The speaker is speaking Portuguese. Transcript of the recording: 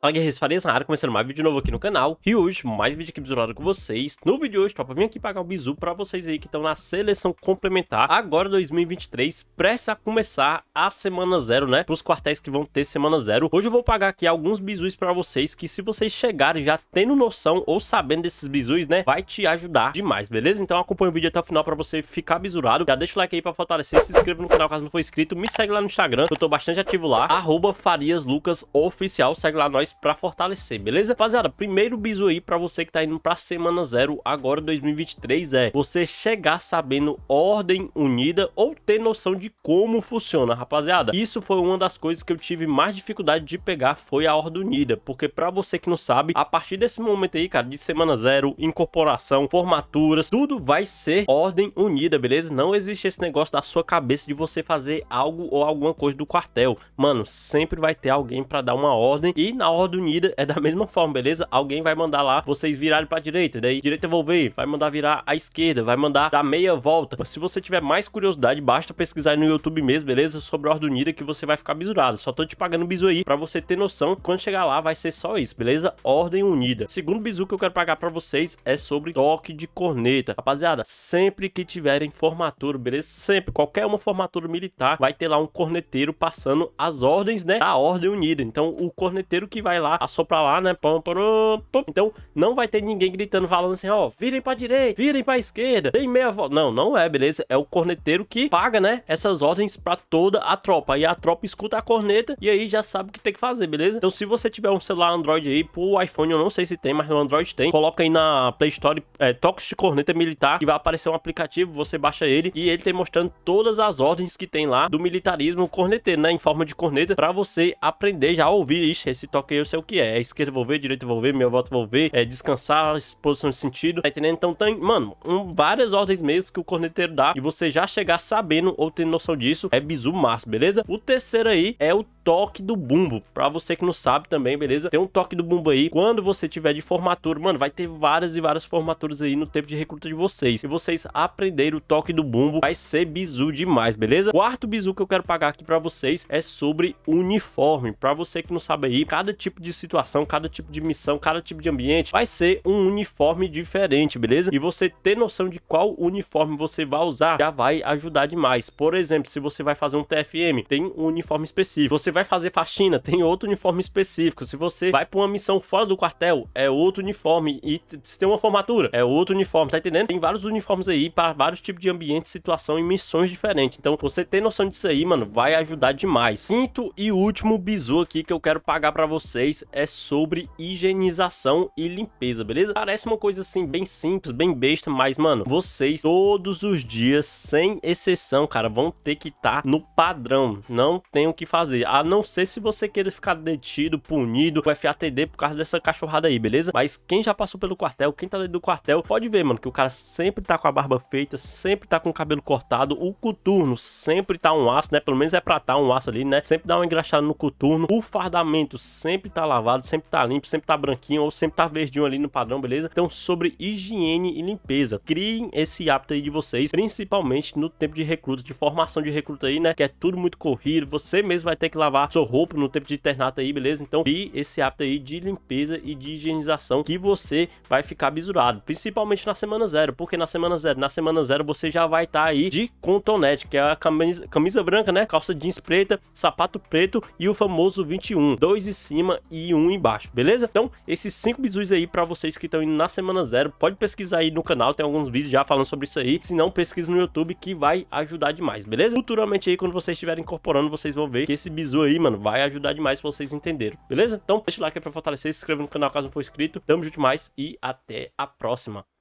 Fala guerreiros, Farias na área, começando mais vídeo novo aqui no canal E hoje, mais vídeo aqui bizurado com vocês No vídeo de hoje, tropa, vim aqui pagar um bizu pra vocês aí que estão na seleção complementar Agora 2023, prestes a começar a semana zero, né? Pros quartéis que vão ter semana zero Hoje eu vou pagar aqui alguns bizus pra vocês Que se vocês chegarem já tendo noção ou sabendo desses bizus, né? Vai te ajudar demais, beleza? Então acompanha o vídeo até o final pra você ficar bizurado Já deixa o like aí pra fortalecer, se inscreva no canal caso não for inscrito Me segue lá no Instagram, eu tô bastante ativo lá Arroba Farias Lucas Oficial, segue lá nós mais pra fortalecer, beleza? Rapaziada, primeiro bizu aí pra você que tá indo pra semana zero agora 2023 é você chegar sabendo ordem unida ou ter noção de como funciona, rapaziada. Isso foi uma das coisas que eu tive mais dificuldade de pegar foi a ordem unida, porque pra você que não sabe, a partir desse momento aí, cara, de semana zero, incorporação, formaturas, tudo vai ser ordem unida, beleza? Não existe esse negócio da sua cabeça de você fazer algo ou alguma coisa do quartel. Mano, sempre vai ter alguém pra dar uma ordem e na ordem horda unida é da mesma forma, beleza? Alguém vai mandar lá vocês virarem pra direita, daí direita volver, vai mandar virar à esquerda, vai mandar dar meia volta. Mas se você tiver mais curiosidade, basta pesquisar no YouTube mesmo, beleza? Sobre a horda unida que você vai ficar bisurado. Só tô te pagando bisu aí pra você ter noção. Quando chegar lá vai ser só isso, beleza? Ordem unida. Segundo bisu que eu quero pagar pra vocês é sobre toque de corneta. Rapaziada, sempre que tiverem formatura, beleza? Sempre, qualquer uma formatura militar, vai ter lá um corneteiro passando as ordens, né? Da ordem unida. Então o corneteiro que vai vai lá, assopra lá, né? Pum, pum, pum. Então não vai ter ninguém gritando, falando assim, ó, oh, virem pra direita, virem pra esquerda, tem meia volta. Não, não é, beleza? É o corneteiro que paga, né? Essas ordens pra toda a tropa. E a tropa escuta a corneta e aí já sabe o que tem que fazer, beleza? Então se você tiver um celular Android aí, pro iPhone eu não sei se tem, mas no Android tem, coloca aí na Play Store é, Toques de Corneta Militar e vai aparecer um aplicativo, você baixa ele e ele tem mostrando todas as ordens que tem lá do militarismo corneteiro, né? Em forma de corneta, pra você aprender já a ouvir. isso esse toque eu sei o que é. É esquerda envolver, direita envolver, meu voto ver, é descansar, posição de sentido, tá entendendo? Então tem, tá mano, um, várias ordens mesmo que o corneteiro dá e você já chegar sabendo ou tendo noção disso é bizu massa, beleza? O terceiro aí é o toque do bumbo. Pra você que não sabe também, beleza? Tem um toque do bumbo aí. Quando você tiver de formatura, mano, vai ter várias e várias formaturas aí no tempo de recruta de vocês. Se vocês aprenderem o toque do bumbo, vai ser bizu demais, beleza? Quarto bizu que eu quero pagar aqui pra vocês é sobre uniforme. Pra você que não sabe aí, cada tipo de situação, cada tipo de missão, cada tipo de ambiente vai ser um uniforme diferente, beleza? E você ter noção de qual uniforme você vai usar já vai ajudar demais. Por exemplo, se você vai fazer um TFM, tem um uniforme específico. Você vai vai fazer faxina, tem outro uniforme específico. Se você vai para uma missão fora do quartel, é outro uniforme. E se tem uma formatura, é outro uniforme, tá entendendo? Tem vários uniformes aí para vários tipos de ambiente, situação e missões diferentes. Então, você ter noção disso aí, mano, vai ajudar demais. Quinto e último bizu aqui que eu quero pagar para vocês é sobre higienização e limpeza, beleza? Parece uma coisa assim bem simples, bem besta, mas, mano, vocês todos os dias, sem exceção, cara, vão ter que estar tá no padrão. Não tem o que fazer. A a não ser se você queira ficar detido, punido, com FATD por causa dessa cachorrada aí, beleza? Mas quem já passou pelo quartel, quem tá dentro do quartel, pode ver, mano, que o cara sempre tá com a barba feita, sempre tá com o cabelo cortado, o coturno sempre tá um aço, né? Pelo menos é pra tá um aço ali, né? Sempre dá uma engraxada no coturno, o fardamento sempre tá lavado, sempre tá limpo, sempre tá branquinho ou sempre tá verdinho ali no padrão, beleza? Então, sobre higiene e limpeza, criem esse hábito aí de vocês, principalmente no tempo de recruta, de formação de recruta aí, né? Que é tudo muito corrido, você mesmo vai ter que lavar lavar sua roupa no tempo de internato aí, beleza? Então e esse hábito aí de limpeza e de higienização que você vai ficar bisurado, principalmente na semana zero, porque na semana zero, na semana zero você já vai estar tá aí de contonete, que é a camisa, camisa branca, né? Calça jeans preta, sapato preto e o famoso 21, dois em cima e um embaixo, beleza? Então esses cinco bisus aí para vocês que estão indo na semana zero, pode pesquisar aí no canal, tem alguns vídeos já falando sobre isso aí, se não pesquisa no YouTube que vai ajudar demais, beleza? Futuramente aí quando vocês estiverem incorporando, vocês vão ver que esse bisu aí, mano, vai ajudar demais vocês entenderem, beleza? Então deixa o like aí pra fortalecer, se inscreva no canal caso não for inscrito. Tamo junto mais e até a próxima.